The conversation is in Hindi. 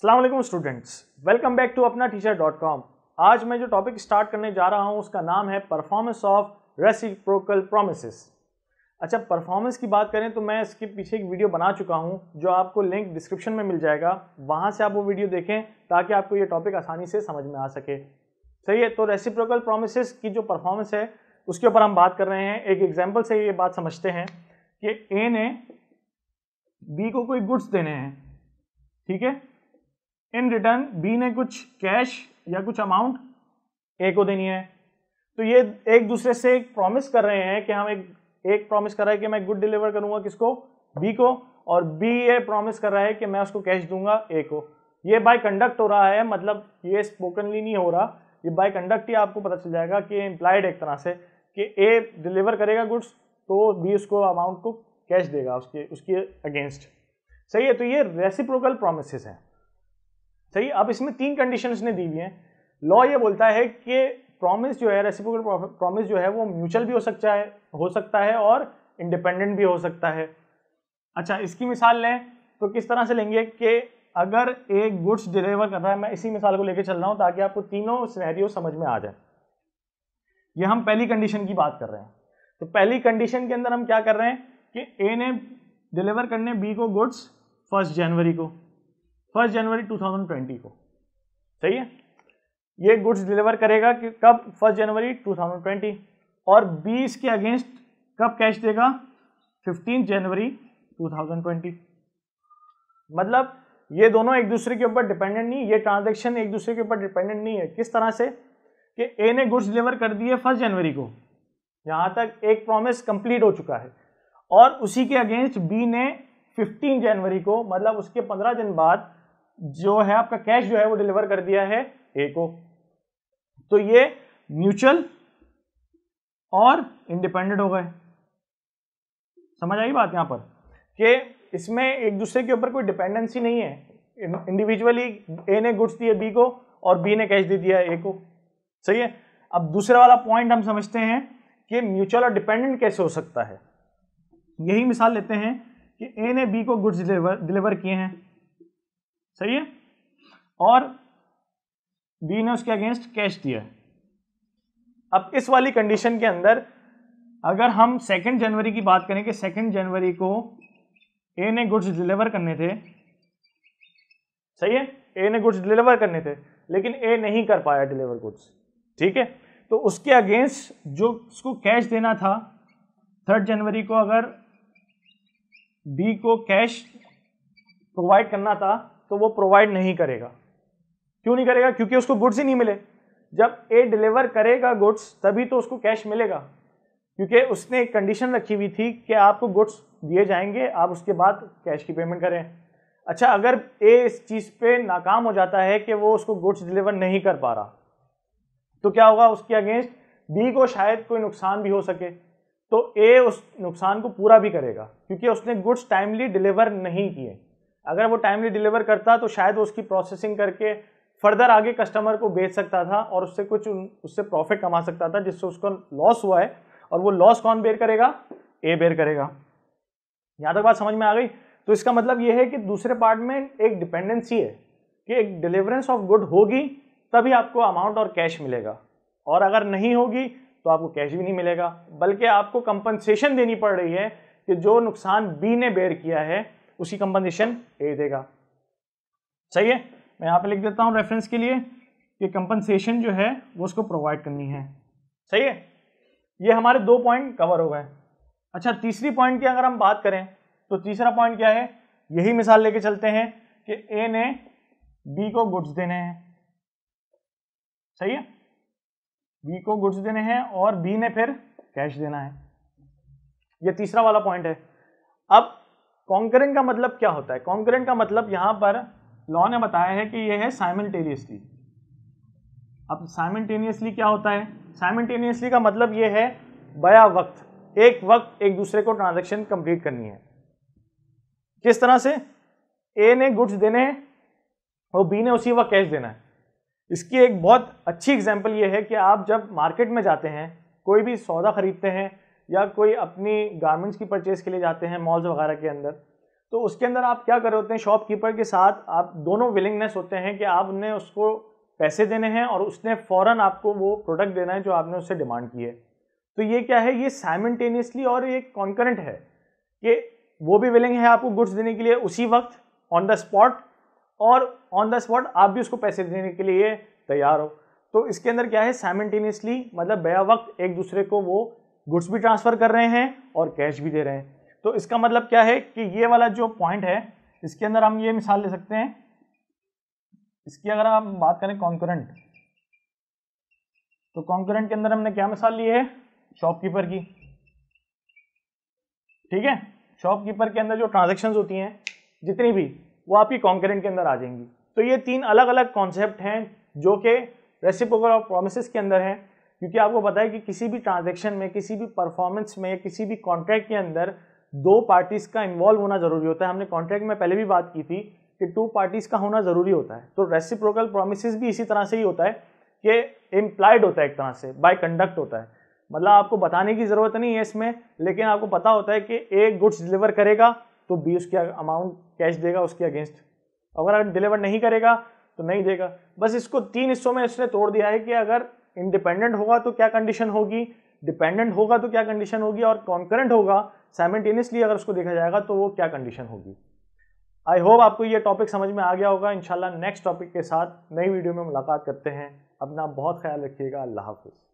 Aslam students welcome back to अपना टीचर डॉट कॉम आज मैं जो टॉपिक स्टार्ट करने जा रहा हूँ उसका नाम है परफॉर्मेंस ऑफ रेसिप्रोकल प्रोमिस अच्छा परफॉर्मेंस की बात करें तो मैं इसके पीछे एक वीडियो बना चुका हूँ जो आपको लिंक डिस्क्रिप्शन में मिल जाएगा वहाँ से आप वो वीडियो देखें ताकि आपको ये टॉपिक आसानी से समझ में आ सके सही है तो रेसिप्रोकल प्रोमिस की जो परफॉर्मेंस है उसके ऊपर हम बात कर रहे हैं एक एग्जाम्पल से ये बात समझते हैं कि ए ने बी को कोई गुड्स देने हैं ठीक है इन रिटर्न बी ने कुछ कैश या कुछ अमाउंट ए को देनी है तो ये एक दूसरे से एक प्रॉमिस कर रहे हैं कि हम एक एक प्रॉमिस कर रहा है कि मैं गुड डिलीवर करूंगा किसको बी को और बी ये प्रॉमिस कर रहा है कि मैं उसको कैश दूंगा ए को ये बाय कंडक्ट हो रहा है मतलब ये स्पोकनली नहीं हो रहा ये बाय कंडक्ट ही आपको पता चल जाएगा कि इम्प्लाइड एक तरह से कि ए डिलीवर करेगा गुड्स तो बी उसको अमाउंट को कैश देगा उसके उसके अगेंस्ट सही है तो ये रेसिप्रोकल प्रोमिस हैं सही अब इसमें तीन कंडीशन ने दी हुई हैं लॉ ये बोलता है कि प्रॉमिस जो है रेसिप्रोकल प्रॉमिस जो है वो म्यूचुअल भी हो सकता है हो सकता है और इंडिपेंडेंट भी हो सकता है अच्छा इसकी मिसाल लें तो किस तरह से लेंगे कि अगर एक गुड्स डिलीवर कर रहा है मैं इसी मिसाल को लेकर चल रहा हूँ ताकि आपको तीनों सिनेरियो समझ में आ जाए ये हम पहली कंडीशन की बात कर रहे हैं तो पहली कंडीशन के अंदर हम क्या कर रहे हैं कि ए ने डिलीवर करने बी को गुड्स फर्स्ट जनवरी को फर्स्ट जनवरी 2020 को सही है ये गुड्स डिलीवर करेगा कि कब फर्स्ट जनवरी 2020 और 20 के अगेंस्ट कब कैश देगा 15 जनवरी 2020 मतलब ये दोनों एक दूसरे के ऊपर डिपेंडेंट नहीं ये ट्रांजेक्शन एक दूसरे के ऊपर डिपेंडेंट नहीं है किस तरह से कि ए ने गुड्स डिलीवर कर दिए फर्स्ट जनवरी को यहाँ तक एक प्रॉमिस कंप्लीट हो चुका है और उसी के अगेंस्ट बी ने 15 जनवरी को मतलब उसके 15 दिन बाद जो है आपका कैश जो है वो डिलीवर कर दिया है ए को तो ये म्यूचुअल और इंडिपेंडेंट हो गए समझ आई बात यहां पर कि इसमें एक दूसरे के ऊपर कोई डिपेंडेंसी नहीं है इंडिविजुअली ए ने गुड्स दिए बी को और बी ने कैश दे दिया ए को सही है अब दूसरा वाला पॉइंट हम समझते हैं कि म्यूचुअल और डिपेंडेंट कैसे हो सकता है यही मिसाल लेते हैं कि ए ने बी को गुड्स डिलीवर डिलीवर किए हैं सही है और बी ने उसके अगेंस्ट कैश दिया अब इस वाली कंडीशन के अंदर अगर हम सेकेंड जनवरी की बात करें कि सेकेंड जनवरी को ए ने गुड्स डिलीवर करने थे सही है ए ने गुड्स डिलीवर करने थे लेकिन ए नहीं कर पाया डिलीवर गुड्स ठीक है तो उसके अगेंस्ट जो उसको कैश देना था थर्ड जनवरी को अगर बी को कैश प्रोवाइड करना था तो वो प्रोवाइड नहीं करेगा क्यों नहीं करेगा क्योंकि उसको गुड्स ही नहीं मिले जब ए डिलीवर करेगा गुड्स तभी तो उसको कैश मिलेगा क्योंकि उसने एक कंडीशन रखी हुई थी कि आपको गुड्स दिए जाएंगे आप उसके बाद कैश की पेमेंट करें अच्छा अगर ए इस चीज़ पे नाकाम हो जाता है कि वो उसको गुड्स डिलीवर नहीं कर पा रहा तो क्या होगा उसके अगेंस्ट बी को शायद कोई नुकसान भी हो सके तो ए उस नुकसान को पूरा भी करेगा क्योंकि उसने गुड्स टाइमली डिलीवर नहीं किए अगर वो टाइमली डिलीवर करता तो शायद वो उसकी प्रोसेसिंग करके फर्दर आगे कस्टमर को बेच सकता था और उससे कुछ उससे प्रॉफिट कमा सकता था जिससे उसका लॉस हुआ है और वो लॉस कौन बेयर करेगा ए बेयर करेगा यहाँ तक बात समझ में आ गई तो इसका मतलब ये है कि दूसरे पार्ट में एक डिपेंडेंसी है कि एक डिलीवरेंस ऑफ गुड होगी तभी आपको अमाउंट और कैश मिलेगा और अगर नहीं होगी तो आपको कैश भी नहीं मिलेगा बल्कि आपको कंपनसेशन देनी पड़ रही है कि जो नुकसान बी ने बेयर किया है उसी कंपनसेशन ए देगा सही है मैं यहाँ पे लिख देता हूँ रेफरेंस के लिए कि कंपनसेशन जो है वो उसको प्रोवाइड करनी है सही है ये हमारे दो पॉइंट कवर हो गए अच्छा तीसरी पॉइंट की अगर हम बात करें तो तीसरा पॉइंट क्या है यही मिसाल लेके चलते हैं कि ए ने बी को गुड्स देने हैं सही है बी को गुड्स देने हैं और बी ने फिर कैश देना है ये तीसरा वाला पॉइंट है अब कॉन्करेंट का मतलब क्या होता है कॉन्करेंट का मतलब यहां पर लॉ ने बताया है कि यह है साइमल्टेनियसली अब साइमल्टेनियसली क्या होता है साइमल्टेनियसली का मतलब यह है बया वक्त एक वक्त एक दूसरे को ट्रांजेक्शन कंप्लीट करनी है किस तरह से ए ने गुड्स देने हैं और बी ने उसी वक्त कैश देना है इसकी एक बहुत अच्छी एग्जाम्पल यह है कि आप जब मार्केट में जाते हैं कोई भी सौदा खरीदते हैं या कोई अपनी गारमेंट्स की परचेज़ के लिए जाते हैं मॉल्स वगैरह के अंदर तो उसके अंदर आप क्या कर रहे होते हैं शॉपकीपर के साथ आप दोनों विलिंगनेस होते हैं कि आपने उसको पैसे देने हैं और उसने फ़ौर आपको वो प्रोडक्ट देना है जो आपने उससे डिमांड की है तो ये क्या है ये साइमल्टेनियसली और ये कॉन्करेंट है कि वो भी विलिंग है आपको गुड्स देने के लिए उसी वक्त ऑन द स्पॉट और ऑन द स्पॉट आप भी उसको पैसे देने के लिए तैयार हो तो इसके अंदर क्या है साइमेंटेनियसली मतलब बया वक्त एक दूसरे को वो गुड्स भी ट्रांसफ़र कर रहे हैं और कैश भी दे रहे हैं तो इसका मतलब क्या है कि ये वाला जो पॉइंट है इसके अंदर हम ये मिसाल ले सकते हैं इसकी अगर हम बात करें कॉन्करेंट तो कॉन्करेंट के अंदर हमने क्या मिसाल ली है शॉपकीपर की ठीक है शॉपकीपर के अंदर जो ट्रांजेक्शन होती हैं जितनी भी वो आपकी कॉन्करेंट के अंदर आ जाएंगी तो ये तीन अलग अलग कॉन्सेप्ट हैं जो कि रेसिपोकल ऑफ प्रोमिस के अंदर हैं क्योंकि आपको पता है कि किसी भी ट्रांजेक्शन में किसी भी परफॉर्मेंस में किसी भी कॉन्ट्रैक्ट के अंदर दो पार्टीज का इन्वॉल्व होना जरूरी होता है हमने कॉन्ट्रैक्ट में पहले भी बात की थी कि टू पार्टीज का होना जरूरी होता है तो रेसिप्रोकल प्रोमिस भी इसी तरह से ही होता है कि इम्प्लाइड होता है एक तरह से बाय कंडक्ट होता है मतलब आपको बताने की ज़रूरत नहीं है इसमें लेकिन आपको पता होता है कि ए गुड्स डिलीवर करेगा तो बी उसके अमाउंट कैश देगा उसके अगेंस्ट अगर डिलीवर नहीं करेगा तो नहीं देगा बस इसको तीन हिस्सों में इसने तोड़ दिया है कि अगर इंडिपेंडेंट होगा तो क्या कंडीशन होगी डिपेंडेंट होगा तो क्या कंडीशन होगी और कॉन्करेंट होगा साइमेंटेनियसली अगर उसको देखा जाएगा तो वो क्या कंडीशन होगी आई होप आपको ये टॉपिक समझ में आ गया होगा इंशाल्लाह नेक्स्ट टॉपिक के साथ नई वीडियो में मुलाकात करते हैं अपना बहुत ख्याल रखिएगा अल्लाह हाफिज़